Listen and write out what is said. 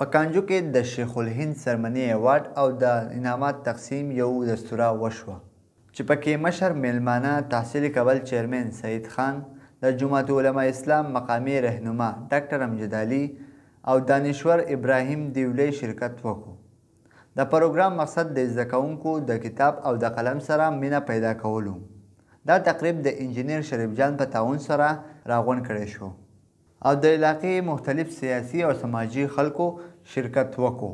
په کانجو کې د شیخ الهند سرمنی ایوارډ او د انعامات تقسیم یو دستوره وشوه چې پکې مشر میلمانه تحصیل کول چیرمن سعید خان د جماعت علما اسلام مقامی رهنما ډاکټر امجد علي او دانشور ابراهیم دیولی شرکت وکړو د پروګرام مقصد د زده کوونکو د کتاب او د قلم سره مینه پیدا کولو دا تقریب د انجنیر شریف جان په تعاون سره راغون کړی شو او د علاقې مختلف سیاسي او سماجي خلکو شرکت وکړو